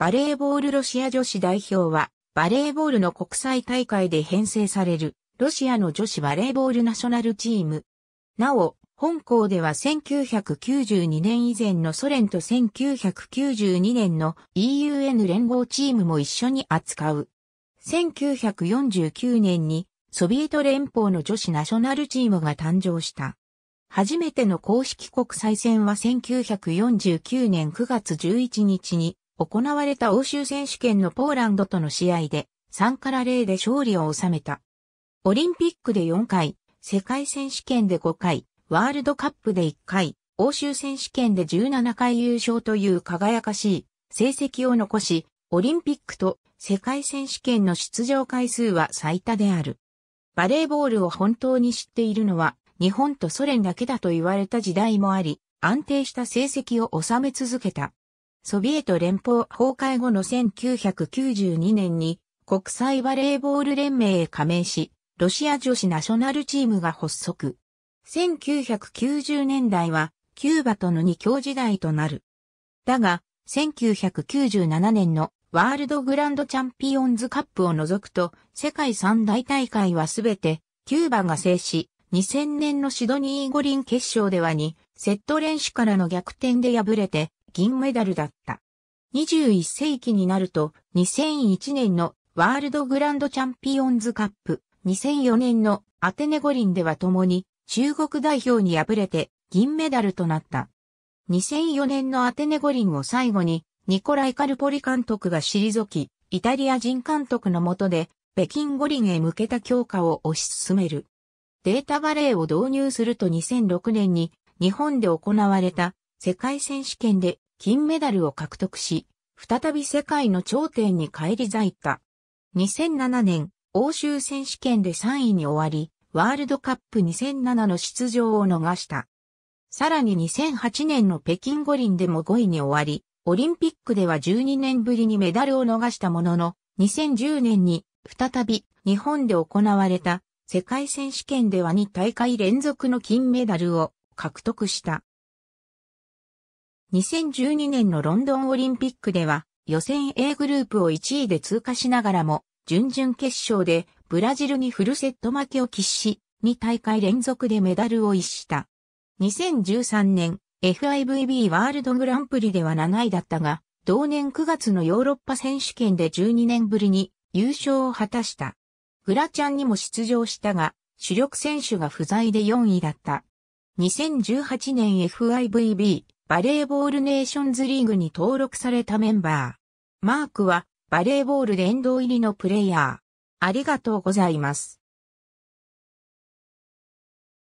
バレーボールロシア女子代表は、バレーボールの国際大会で編成される、ロシアの女子バレーボールナショナルチーム。なお、本校では1992年以前のソ連と1992年の EUN 連合チームも一緒に扱う。1949年にソビエト連邦の女子ナショナルチームが誕生した。初めての公式国際戦は1949年9月11日に行われた欧州選手権のポーランドとの試合で3から0で勝利を収めた。オリンピックで4回、世界選手権で5回、ワールドカップで1回、欧州選手権で17回優勝という輝かしい成績を残し、オリンピックと世界選手権の出場回数は最多である。バレーボールを本当に知っているのは日本とソ連だけだと言われた時代もあり、安定した成績を収め続けた。ソビエト連邦崩壊後の1992年に国際バレーボール連盟へ加盟し、ロシア女子ナショナルチームが発足。1990年代はキューバとの二強時代となる。だが、1997年のワールドグランドチャンピオンズカップを除くと、世界三大大会はすべてキューバが制し、2000年のシドニー五輪決勝では2セット練習からの逆転で敗れて、銀メダルだった。21世紀になると2001年のワールドグランドチャンピオンズカップ、2004年のアテネ五輪では共に中国代表に敗れて銀メダルとなった。2004年のアテネ五輪を最後にニコライ・カルポリ監督が退き、イタリア人監督の下で北京五輪へ向けた強化を推し進める。データバレーを導入すると2006年に日本で行われた世界選手権で金メダルを獲得し、再び世界の頂点に返り咲いた。2007年、欧州選手権で3位に終わり、ワールドカップ2007の出場を逃した。さらに2008年の北京五輪でも5位に終わり、オリンピックでは12年ぶりにメダルを逃したものの、2010年に再び日本で行われた世界選手権では2大会連続の金メダルを獲得した。2012年のロンドンオリンピックでは予選 A グループを1位で通過しながらも準々決勝でブラジルにフルセット負けを喫し2大会連続でメダルを逸した。2013年 FIVB ワールドグランプリでは7位だったが同年9月のヨーロッパ選手権で12年ぶりに優勝を果たした。グラちゃんにも出場したが主力選手が不在で4位だった。2018年 FIVB バレーボールネーションズリーグに登録されたメンバー。マークは、バレーボール殿堂入りのプレイヤー。ありがとうございます。